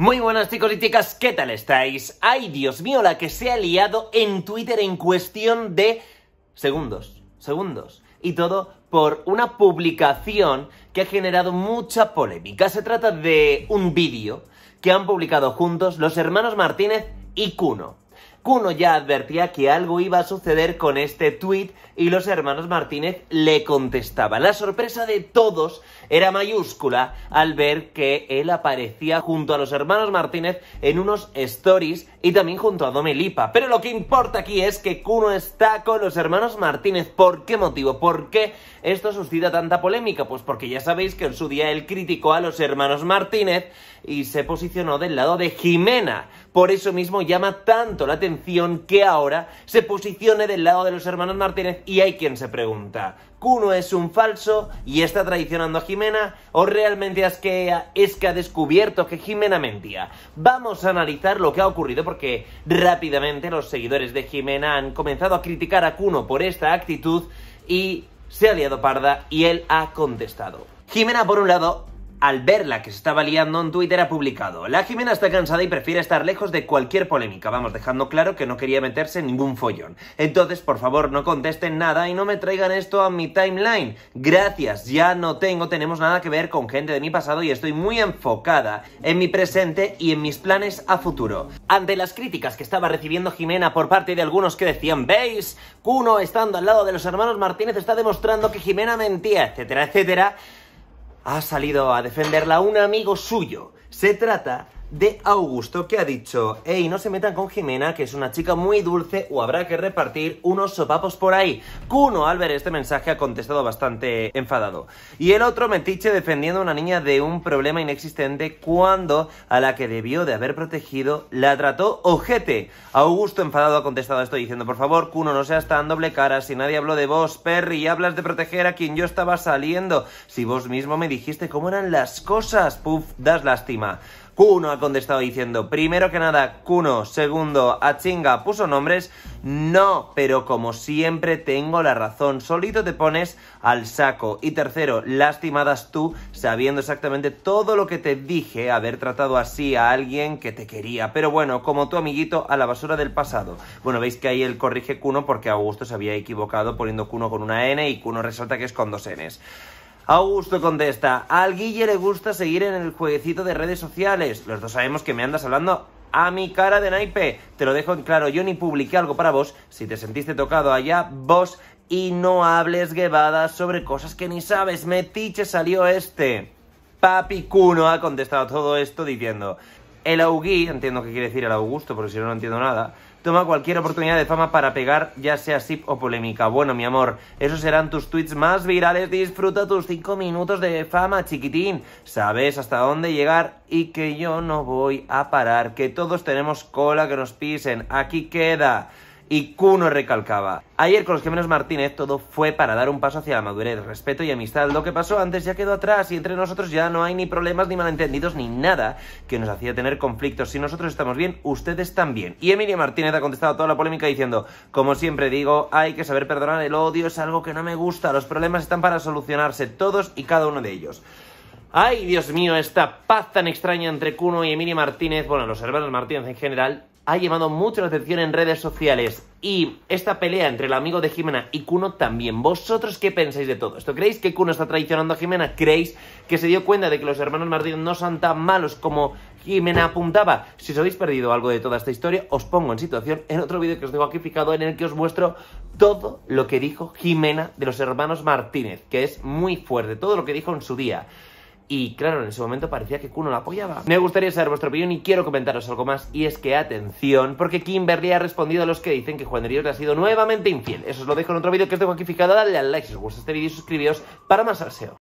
Muy buenas chicos y chicas, ¿qué tal estáis? Ay, Dios mío, la que se ha liado en Twitter en cuestión de segundos, segundos. Y todo por una publicación que ha generado mucha polémica. Se trata de un vídeo que han publicado juntos los hermanos Martínez y Cuno. Cuno ya advertía que algo iba a suceder con este tweet y los hermanos Martínez le contestaban. La sorpresa de todos era mayúscula al ver que él aparecía junto a los hermanos Martínez en unos stories y también junto a Domelipa. Pero lo que importa aquí es que Cuno está con los hermanos Martínez. ¿Por qué motivo? ¿Por qué esto suscita tanta polémica? Pues porque ya sabéis que en su día él criticó a los hermanos Martínez y se posicionó del lado de Jimena. Por eso mismo llama tanto la atención que ahora se posicione del lado de los hermanos Martínez y hay quien se pregunta, ¿Cuno es un falso y está traicionando a Jimena o realmente es que, es que ha descubierto que Jimena mentía? Vamos a analizar lo que ha ocurrido porque rápidamente los seguidores de Jimena han comenzado a criticar a Cuno por esta actitud y se ha liado parda y él ha contestado. Jimena, por un lado, al verla que se estaba liando en Twitter, ha publicado: La Jimena está cansada y prefiere estar lejos de cualquier polémica. Vamos, dejando claro que no quería meterse en ningún follón. Entonces, por favor, no contesten nada y no me traigan esto a mi timeline. Gracias, ya no tengo, tenemos nada que ver con gente de mi pasado y estoy muy enfocada en mi presente y en mis planes a futuro. Ante las críticas que estaba recibiendo Jimena por parte de algunos que decían: ¿Veis? Cuno estando al lado de los hermanos Martínez está demostrando que Jimena mentía, etcétera, etcétera ha salido a defenderla un amigo suyo. Se trata de Augusto que ha dicho, Ey, no se metan con Jimena, que es una chica muy dulce o habrá que repartir unos sopapos por ahí. Cuno al ver este mensaje ha contestado bastante enfadado. Y el otro metiche defendiendo a una niña de un problema inexistente cuando a la que debió de haber protegido la trató ojete. Augusto enfadado ha contestado esto diciendo, por favor, Cuno, no seas tan doble cara, si nadie habló de vos, Perry, y hablas de proteger a quien yo estaba saliendo. Si vos mismo me dijiste cómo eran las cosas, puff, das lástima. Kuno ha contestado diciendo, primero que nada, Cuno segundo, a chinga puso nombres, no, pero como siempre tengo la razón, solito te pones al saco. Y tercero, lastimadas tú, sabiendo exactamente todo lo que te dije, haber tratado así a alguien que te quería. Pero bueno, como tu amiguito, a la basura del pasado. Bueno, veis que ahí él corrige Kuno porque Augusto se había equivocado poniendo Cuno con una N y Kuno resalta que es con dos Ns. Augusto contesta, al Guille le gusta seguir en el jueguecito de redes sociales. Los dos sabemos que me andas hablando a mi cara de naipe. Te lo dejo en claro, yo ni publiqué algo para vos. Si te sentiste tocado allá, vos y no hables gebadas sobre cosas que ni sabes. Metiche salió este. Papi Cuno ha contestado todo esto diciendo, el Augui, entiendo que quiere decir el Augusto, porque si no, no entiendo nada, toma cualquier oportunidad de fama para pegar, ya sea sip o polémica. Bueno, mi amor, esos serán tus tweets más virales. Disfruta tus 5 minutos de fama, chiquitín. Sabes hasta dónde llegar y que yo no voy a parar, que todos tenemos cola que nos pisen. Aquí queda. Y Cuno recalcaba, ayer con los gemelos Martínez todo fue para dar un paso hacia la madurez, respeto y amistad. Lo que pasó antes ya quedó atrás y entre nosotros ya no hay ni problemas ni malentendidos ni nada que nos hacía tener conflictos. Si nosotros estamos bien, ustedes también. Y Emilia Martínez ha contestado toda la polémica diciendo, como siempre digo, hay que saber perdonar el odio, es algo que no me gusta, los problemas están para solucionarse todos y cada uno de ellos. Ay, Dios mío, esta paz tan extraña entre Cuno y Emilia Martínez, bueno, los hermanos Martínez en general, ha llamado mucho la atención en redes sociales. Y esta pelea entre el amigo de Jimena y Kuno también. ¿Vosotros qué pensáis de todo esto? ¿Creéis que Kuno está traicionando a Jimena? ¿Creéis que se dio cuenta de que los hermanos Martínez no son tan malos como Jimena apuntaba? Si os habéis perdido algo de toda esta historia, os pongo en situación en otro vídeo que os dejo aquí picado en el que os muestro todo lo que dijo Jimena de los hermanos Martínez, que es muy fuerte, todo lo que dijo en su día. Y claro, en ese momento parecía que Kuno la apoyaba. Me gustaría saber vuestra opinión y quiero comentaros algo más. Y es que atención, porque Kimberly ha respondido a los que dicen que Juan de Dios le ha sido nuevamente infiel. Eso os lo dejo en otro vídeo que os tengo aquí fijado. Dale al like si os gusta este vídeo y para más salseo.